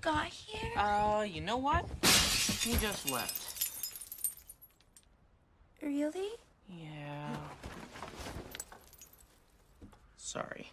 got here? Uh, you know what? He just left. Really? Yeah. Sorry.